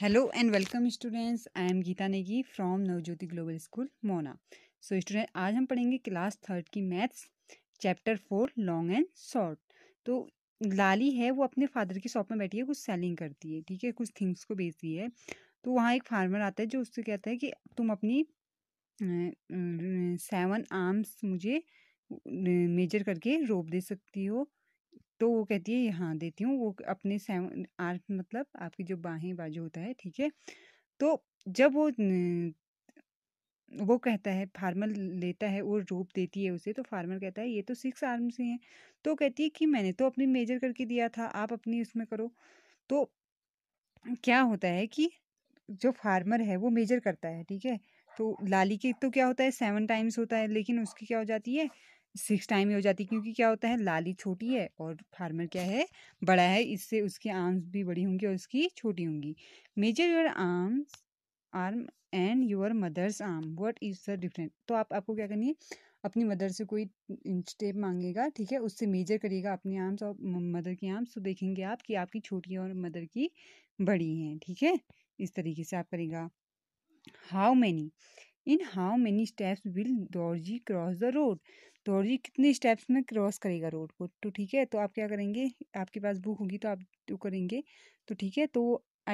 hello and welcome students I am Geeta Negi from Navjyoti global school मोना so student आज हम पढ़ेंगे क्लास थर्ड की maths chapter four long and short तो लाली है वो अपने फादर की शॉप में बैठी है कुछ सेलिंग करती है ठीक है कुछ थिंग्स को बेचती है तो वहाँ एक फार्मर आता है जो उससे कहता है कि तुम अपनी सेवन आर्म्स मुझे मेजर करके रोप दे सकती हो तो वो कहती है यहाँ देती हूँ वो अपने सेवन आठ मतलब आपकी जो बाहें बाजू होता है ठीक है तो जब वो वो कहता है फार्मर लेता है और रूप देती है उसे तो फार्मर कहता है ये तो सिक्स आर्म से हैं तो कहती है कि मैंने तो अपनी मेजर करके दिया था आप अपनी उसमें करो तो क्या होता है कि जो फार्मर है वो मेजर करता है ठीक है तो लाली के तो क्या होता है सेवन टाइम्स होता है लेकिन उसकी क्या हो जाती है सिक्स टाइम ही हो जाती है क्योंकि क्या होता है लाली छोटी है और फार्मर क्या है बड़ा है इससे उसके आर्म्स भी बड़ी होंगी और उसकी छोटी होंगी measure your arms arm and your mother's arm what is the different तो आप आपको क्या करनी है अपनी मदर से कोई स्टेप मांगेगा ठीक है उससे मेजर करिएगा अपने आर्म्स और मदर की आर्म्स तो देखेंगे आप कि आपकी छोटी और मदर की बड़ी हैं ठीक है इस तरीके से आप करेगा how many in how many steps will Dorji cross the road Dorji कितने स्टेप्स में क्रॉस करेगा रोड को तो ठीक है तो आप क्या करेंगे आपके पास बुक होगी तो आप वो करेंगे तो ठीक है तो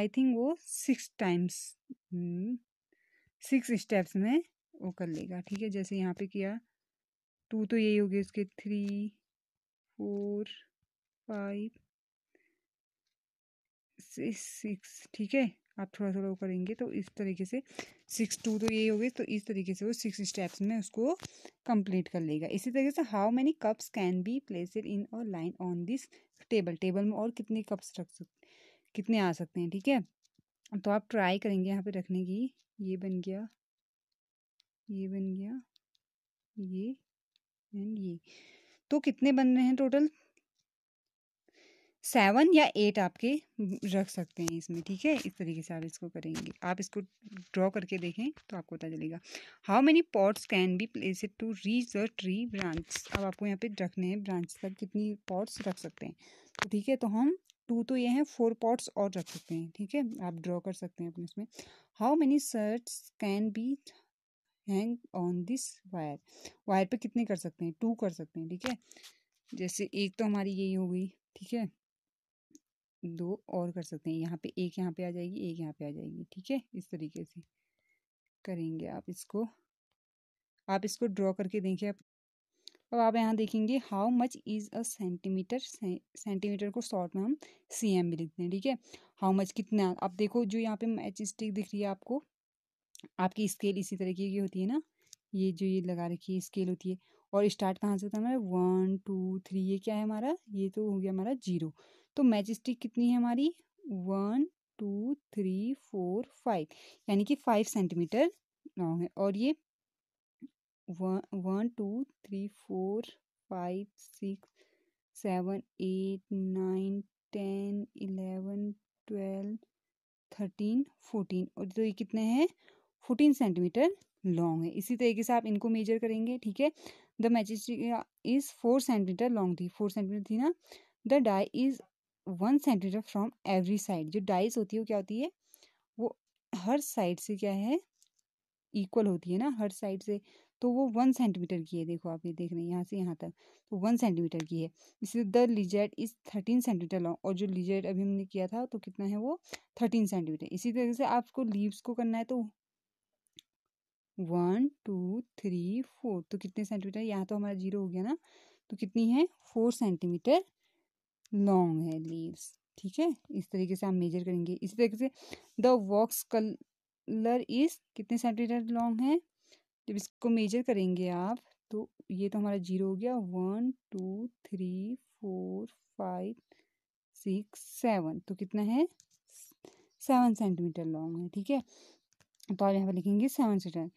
आई थिंक वो six times hmm, six steps में वो कर लेगा ठीक है जैसे यहाँ पे किया टू तो यही हो गया उसके थ्री फोर फाइव सिक्स ठीक है आप थोड़ा थोड़ा वो करेंगे तो इस तरीके से सिक्स टू तो ये हो गई तो इस तरीके से वो सिक्स स्टेप्स में उसको कंप्लीट कर लेगा इसी तरीके से how many cups can be placed in और line on this table table में और कितने कप्स रख सकते कितने आ सकते हैं ठीक है तो आप ट्राई करेंगे यहाँ पे रखने की ये बन गया ये बन गया ये एंड ये तो कितने बन रहे हैं टोटल सेवन या एट आपके रख सकते हैं इसमें ठीक है इस तरीके से आप इसको करेंगे आप इसको ड्रॉ करके देखें तो आपको पता चलेगा how many pots can be place to reach the tree branch अब आपको यहाँ पे रखने हैं ब्रांच तक कितनी पॉट्स रख सकते हैं तो ठीक है तो हम टू तो ये हैं फोर पॉट्स और रख सकते हैं ठीक है आप ड्रॉ कर सकते हैं अपने इसमें how many shirts can be hang on this wire wire पर कितने कर सकते हैं टू कर सकते हैं ठीक है जैसे एक तो हमारी यही हो गई ठीक है दो और कर सकते हैं यहाँ पे एक यहाँ पे आ जाएगी एक यहाँ पे आ जाएगी ठीक है इस तरीके से करेंगे आप इसको आप इसको ड्रॉ करके देखिए आप अब आप यहाँ देखेंगे how much is a centimetre centimetre को शॉर्ट में हम सी एम भी लिखते हैं ठीक है हाउ मच कितना आप देखो जो यहाँ पे मैच स्टिक दिख रही है आपको आपकी स्केल इसी तरीके की होती है ना ये जो ये लगा रखी है स्केल होती है और स्टार्ट कहाँ से होता है हमारा वन टू थ्री ये क्या है हमारा ये तो हो गया हमारा जीरो तो मैजेस्टिक कितनी है हमारी one two three four five यानी कि फाइव सेंटीमीटर लॉन्ग है और ये one two three four five six seven eight nine ten eleven twelve thirteen fourteen और तो ये कितने हैं फोर्टीन सेंटीमीटर लॉन्ग है इसी तरीके से आप इनको मेजर करेंगे ठीक है the matchstick is four centimetre long थी फोर सेंटीमीटर थी ना the dice is one centimetre from every side जो डाइस होती है वो क्या होती है वो हर साइड से क्या है इक्वल होती है ना हर साइड से तो वो वन सेंटीमीटर की है देखो आप ये देख रहे हैं यहाँ से यहाँ तक तो वन सेंटीमीटर की है इसलिए the lizard is thirteen centimetre long और जो लिजेट अभी हमने किया था तो कितना है वो थर्टीन सेंटीमीटर इसी तरीके से आपको लीव्स को करना है तो वन टू थ्री फोर तो कितने सेंटीमीटर यहाँ तो हमारा जीरो हो गया ना तो कितनी है फोर सेंटीमीटर लॉन्ग है लीव्स ठीक है इस तरीके से हम मेजर करेंगे इसी तरीके से द वॉक्स कलर इज कितने सेंटीमीटर लॉन्ग है जब इसको मेजर करेंगे आप तो ये तो हमारा जीरो हो गया one two three four five six seven तो कितना है सेवन सेंटीमीटर लॉन्ग है ठीक है तो आप यहाँ पर लिखेंगे seven centimetre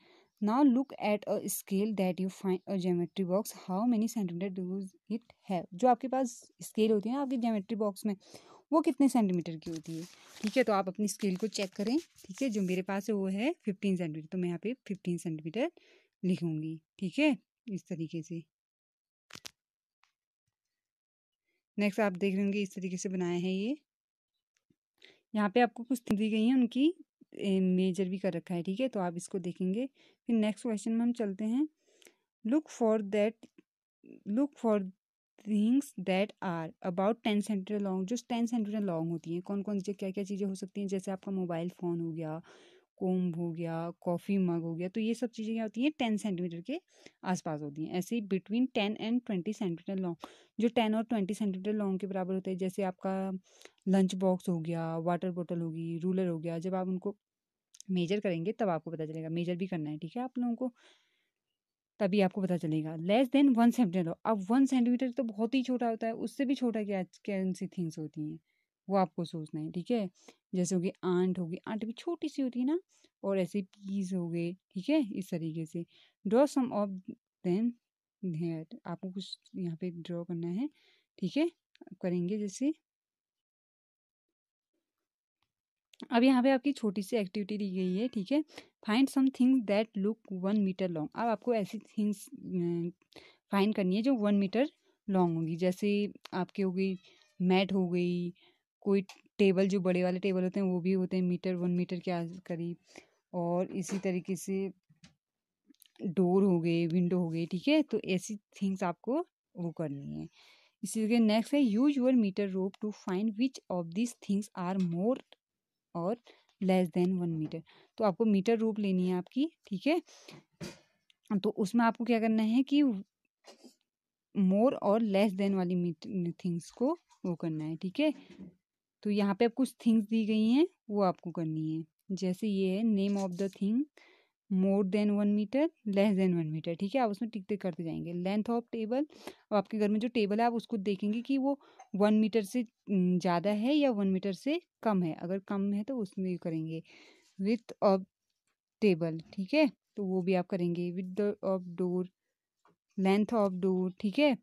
now look at a scale that you find a geometry box how many centimeter does it have जो आपके पास स्केल होती है ना आपकी geometry बॉक्स में वो कितने सेंटीमीटर की होती है ठीक है तो आप अपनी स्केल को चेक करें ठीक है जो मेरे पास है वो है फिफ्टीन सेंटीमीटर तो मैं यहाँ पे फिफ्टीन सेंटीमीटर लिखूंगी ठीक है इस तरीके से नेक्स्ट आप देख रहे होंगे इस तरीके से बनाया है ये यहाँ पे आपको कुछ दी गई हैं उनकी मेजर भी कर रखा है ठीक है तो आप इसको देखेंगे फिर नेक्स्ट क्वेश्चन में हम चलते हैं look for that look for things that are about ten centimetre long जो टेन सेंटीमीटर लॉन्ग होती हैं कौन कौन सी क्या क्या चीज़ें हो सकती हैं जैसे आपका मोबाइल फ़ोन हो गया कोम्ब हो गया कॉफ़ी मग हो गया तो ये सब चीज़ें क्या होती हैं टेन सेंटीमीटर के आसपास होती हैं ऐसे ही between ten and twenty centimetre long जो टेन और ट्वेंटी सेंटीमीटर लॉन्ग के बराबर होते हैं जैसे आपका लंच बॉक्स हो गया वाटर बॉटल होगी रूलर हो गया जब आप उनको मेजर करेंगे तब आपको पता चलेगा मेजर भी करना है ठीक है आप लोगों को तभी आपको पता चलेगा लेस देन वन सेंटीमीटर अब वन सेंटीमीटर तो बहुत ही छोटा होता है उससे भी छोटा क्या कैन सी थिंग्स होती हैं वो आपको सोचना है ठीक है जैसे होगी आंट होगी आंट भी छोटी सी होती है ना और ऐसे पीज हो गए ठीक है इस तरीके से draw some of then here आपको कुछ यहाँ पे ड्रॉ करना है ठीक है करेंगे जैसे अब यहाँ पे आपकी छोटी सी एक्टिविटी दी गई है ठीक है find some things that look one metre long अब आपको ऐसी थिंग्स फाइंड करनी है जो वन मीटर लॉन्ग होगी जैसे आपकी हो गई मैट हो गई कोई टेबल जो बड़े वाले टेबल होते हैं वो भी होते हैं मीटर वन मीटर के आस करीब और इसी तरीके से डोर हो गए विंडो हो गई ठीक है तो ऐसी थिंग्स आपको वो करनी है इसी तरीके नेक्स्ट है use your metre rope to find which of this things are more और लेस देन वन मीटर तो आपको मीटर रोप लेनी है आपकी ठीक है तो उसमें आपको क्या करना है कि मोर और लेस देन वाली मीटर थिंग्स को वो करना है ठीक है तो यहाँ पे आप कुछ थिंग्स दी गई हैं वो आपको करनी है जैसे ये है name of the thing more than one metre less than one metre ठीक है आप उसमें टिकते करते जाएंगे लेंथ ऑफ टेबल अब आपके घर में जो टेबल है आप उसको देखेंगे कि वो वन मीटर से ज़्यादा है या वन मीटर से कम है अगर कम है तो उसमें करेंगे विथ ऑफ टेबल ठीक है तो वो भी आप करेंगे width of door length of door ठीक है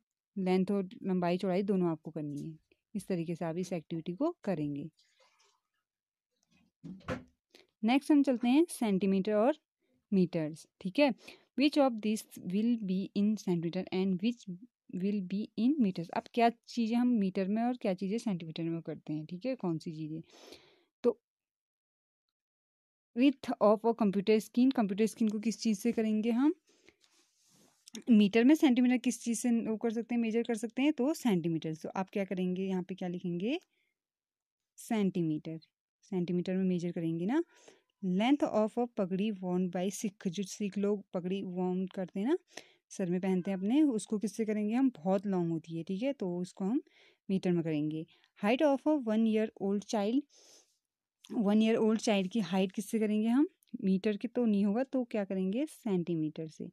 लेंथ और लंबाई चौड़ाई दोनों आपको करनी है इस तरीके से आप इस एक्टिविटी को करेंगे नेक्स्ट हम चलते हैं सेंटीमीटर और मीटर्स ठीक है which of this will be in centimetre and which will be in metres अब क्या चीज़ें हम मीटर में और क्या चीज़ें सेंटीमीटर में करते हैं ठीक है कौन सी चीज़ें तो width of a computer screen computer screen को किस चीज़ से करेंगे हम मीटर में सेंटीमीटर किस चीज़ से वो कर सकते हैं मेजर कर सकते हैं तो सेंटीमीटर तो आप क्या करेंगे यहाँ पे क्या लिखेंगे सेंटीमीटर सेंटीमीटर में मेजर करेंगे ना लेंथ ऑफ अ पगड़ी वॉर्न बाई सिख जो सिख लोग पगड़ी वॉर्न करते हैं ना सर में पहनते हैं अपने उसको किससे करेंगे हम बहुत लॉन्ग होती है ठीक है तो उसको हम मीटर में करेंगे height of a one year old child one year old child की हाइट किससे करेंगे हम मीटर के तो नहीं होगा तो क्या करेंगे सेंटीमीटर से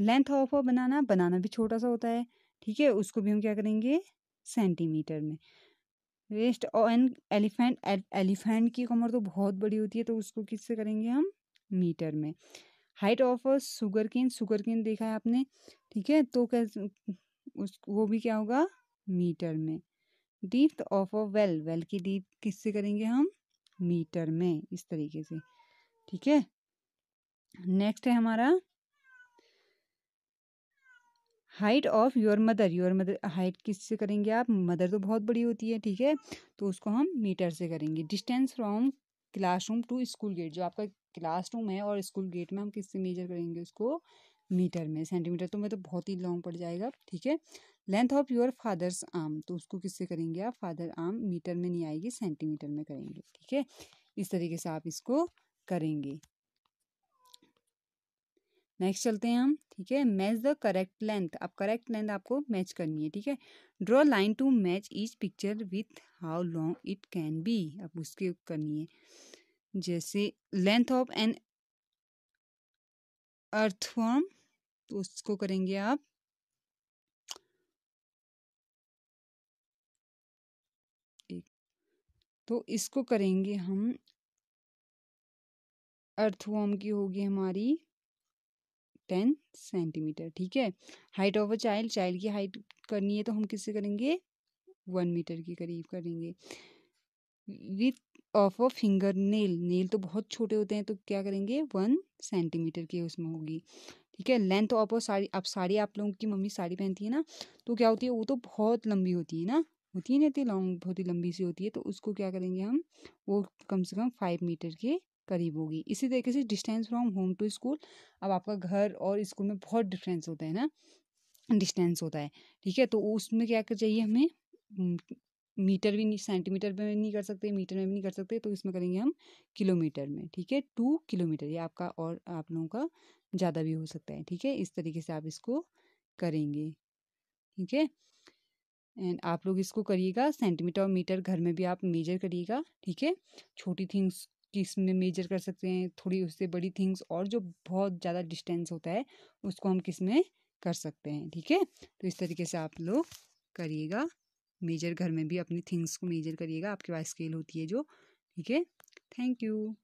लेंथ ऑफ बनाना बनाना भी छोटा सा होता है ठीक है उसको भी हम क्या करेंगे सेंटीमीटर में वेस्ट और एंड एलिफेंट एलिफेंट की कमर तो बहुत बड़ी होती है तो उसको किससे करेंगे हम मीटर में height of sugarcane sugarcane देखा है आपने ठीक है तो कैसे उस वो भी क्या होगा मीटर में deep of a well well की डीप किससे करेंगे हम मीटर में इस तरीके से ठीक है नेक्स्ट है हमारा height of your mother your mother height किससे करेंगे आप मदर तो बहुत बड़ी होती है ठीक है तो उसको हम मीटर से करेंगे distance from classroom to school gate जो आपका क्लासरूम है और स्कूल गेट में हम किस से मेजर करेंगे उसको मीटर में सेंटीमीटर तो मैं तो बहुत ही लॉन्ग पड़ जाएगा ठीक है length of your father's arm तो उसको किससे करेंगे आप फादर आर्म मीटर में नहीं आएगी सेंटीमीटर में करेंगे ठीक है इस तरीके से आप इसको करेंगे नेक्स्ट चलते हैं हम ठीक है मैच द करेक्ट लेंथ अब करेक्ट लेंथ आपको मैच करनी है ठीक है draw line to match each picture with how long it can be अब उसकी करनी है जैसे लेंथ ऑफ एन अर्थवर्म तो उसको करेंगे आप एक तो इसको करेंगे हम अर्थवर्म की होगी हमारी टेन सेंटीमीटर ठीक है height of a child child की हाइट करनी है तो हम किससे करेंगे वन मीटर के करीब करेंगे width of a finger nail nail तो बहुत छोटे होते हैं तो क्या करेंगे वन सेंटीमीटर की उसमें होगी ठीक है लेंथ ऑफ अ साड़ी अब साड़ी आप लोगों की मम्मी साड़ी पहनती है ना तो क्या होती है वो तो बहुत लंबी होती है ना होती है ना इतनी लॉन्ग बहुत ही लंबी सी होती है तो उसको क्या करेंगे हम वो कम से कम फाइव मीटर के करीब होगी इसी तरीके से distance from home to school अब आपका घर और स्कूल में बहुत डिफरेंस होता है ना डिस्टेंस होता है ठीक है तो उसमें क्या चाहिए हमें मीटर भी नहीं सेंटीमीटर में नहीं कर सकते मीटर में भी नहीं कर सकते तो इसमें करेंगे हम किलोमीटर में ठीक है टू किलोमीटर ये आपका और आप लोगों का ज़्यादा भी हो सकता है ठीक है इस तरीके से आप इसको करेंगे ठीक है एंड आप लोग इसको करिएगा सेंटीमीटर और मीटर घर में भी आप मेजर करिएगा ठीक है छोटी थिंग्स कि इसमें मेजर कर सकते हैं थोड़ी उससे बड़ी थिंग्स और जो बहुत ज़्यादा डिस्टेंस होता है उसको हम किस में कर सकते हैं ठीक है तो इस तरीके से आप लोग करिएगा मेजर घर में भी अपनी थिंग्स को मेजर करिएगा आपके पास स्केल होती है जो ठीक है थैंक यू